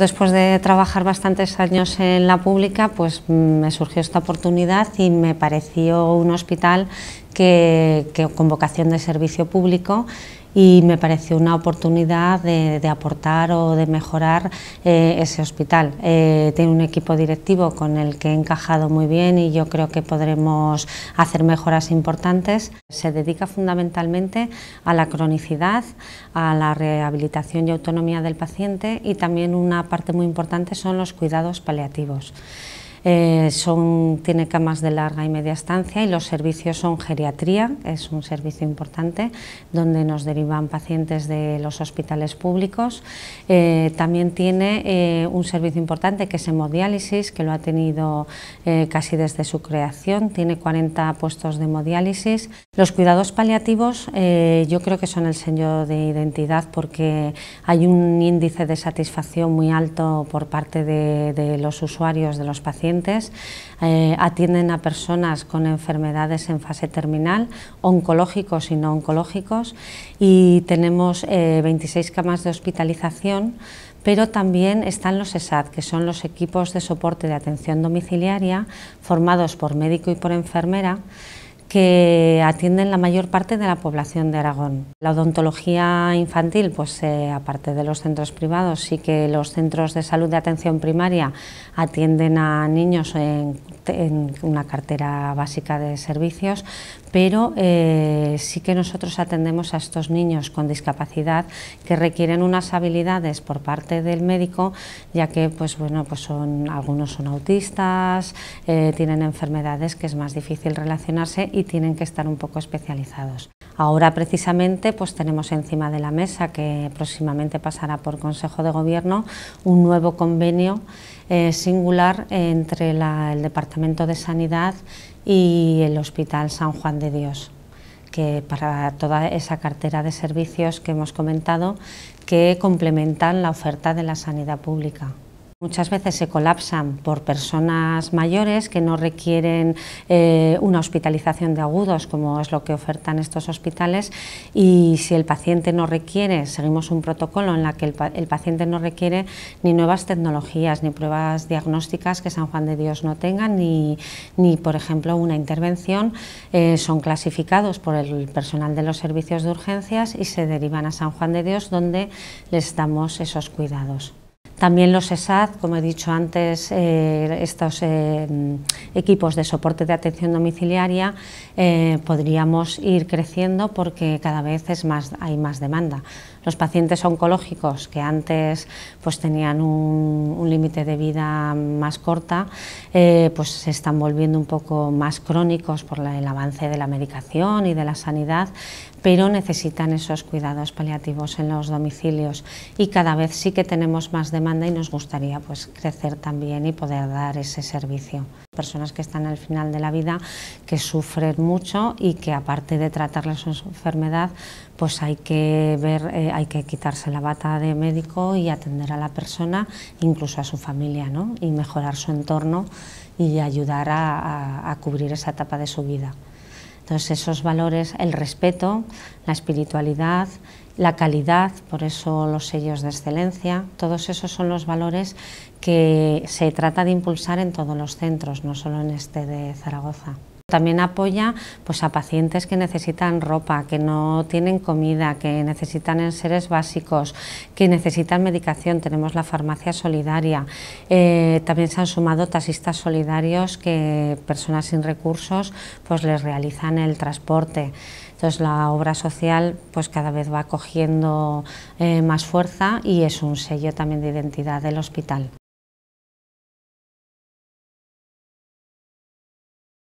Después de trabajar bastantes años en la pública, pues mm, me surgió esta oportunidad y me pareció un hospital que, que con vocación de servicio público y me pareció una oportunidad de, aportar o de mejorar eh, ese hospital. Eh, tiene un equipo directivo con el que he encajado muy bien y yo creo que podremos hacer mejoras importantes. Se dedica fundamentalmente a la cronicidad, a la rehabilitación y autonomía del paciente y también una parte muy importante son los cuidados paliativos. Eh, son, tiene camas de larga y media estancia y los servicios son geriatría, es un servicio importante, donde nos derivan pacientes de los hospitales públicos. Eh, también tiene eh, un servicio importante que es hemodiálisis, que lo ha tenido casi desde su creación, tiene 40 puestos de hemodiálisis. Los cuidados paliativos yo creo que son el sello de identidad porque hay un índice de satisfacción muy alto por parte de, de los usuarios, de los pacientes eh, atienden a personas con enfermedades en fase terminal, oncológicos y no oncológicos, y tenemos 26 eh, camas de hospitalización pero también están los ESAD, que son los equipos de soporte de atención domiciliaria formados por médico y por enfermera, que atienden la mayor parte de la población de Aragón. La odontología infantil, pues eh, aparte de los centros privados, sí que los centros de salud de atención primaria atienden a niños en en una cartera básica de servicios, pero eh, sí que nosotros atendemos a estos niños con discapacidad que requieren unas habilidades por parte del médico, ya que pues bueno, pues son, algunos son autistas, eh, tienen enfermedades que es más difícil relacionarse y tienen que estar un poco especializados. Ahora precisamente pues tenemos encima de la mesa que próximamente pasará por Consejo de Gobierno un nuevo convenio eh, singular entre el Departamento de Sanidad y el Hospital San Juan de Dios que para toda esa cartera de servicios que hemos comentado que complementan la oferta de la sanidad pública. Muchas veces se colapsan por personas mayores que no requieren eh, una hospitalización de agudos, como es lo que ofertan estos hospitales, y si el paciente no requiere, seguimos un protocolo en el que el, paciente no requiere ni nuevas tecnologías, ni pruebas diagnósticas que San Juan de Dios no tenga, ni, ni por ejemplo, una intervención, eh, son clasificados por el personal de los servicios de urgencias y se derivan a San Juan de Dios, donde les damos esos cuidados. También los ESAD, como he dicho antes, eh, estos eh, equipos de soporte de atención domiciliaria, eh, podríamos ir creciendo porque cada vez es más, hay más demanda los pacientes oncológicos que antes pues, tenían un, límite de vida más corta, eh, pues se están volviendo un poco más crónicos por el avance de la medicación y de la sanidad, pero necesitan esos cuidados paliativos en los domicilios y cada vez sí que tenemos más demanda y nos gustaría pues, crecer también y poder dar ese servicio personas que están al final de la vida, que sufren mucho y que aparte de tratarles su enfermedad, pues hay que ver, eh, hay que quitarse la bata de médico y atender a la persona, incluso a su familia, ¿no? y mejorar su entorno y ayudar a cubrir esa etapa de su vida. Entonces esos valores, el respeto, la espiritualidad, la calidad, por eso los sellos de excelencia, todos esos son los valores que se trata de impulsar en todos los centros, no solo en este de Zaragoza. También apoya pues, a pacientes que necesitan ropa, que no tienen comida, que necesitan seres básicos, que necesitan medicación. Tenemos la farmacia solidaria. Eh, también se han sumado taxistas solidarios que personas sin recursos pues, les realizan el transporte. Entonces la obra social pues, cada vez va cogiendo eh, más fuerza y es un sello también de identidad del hospital.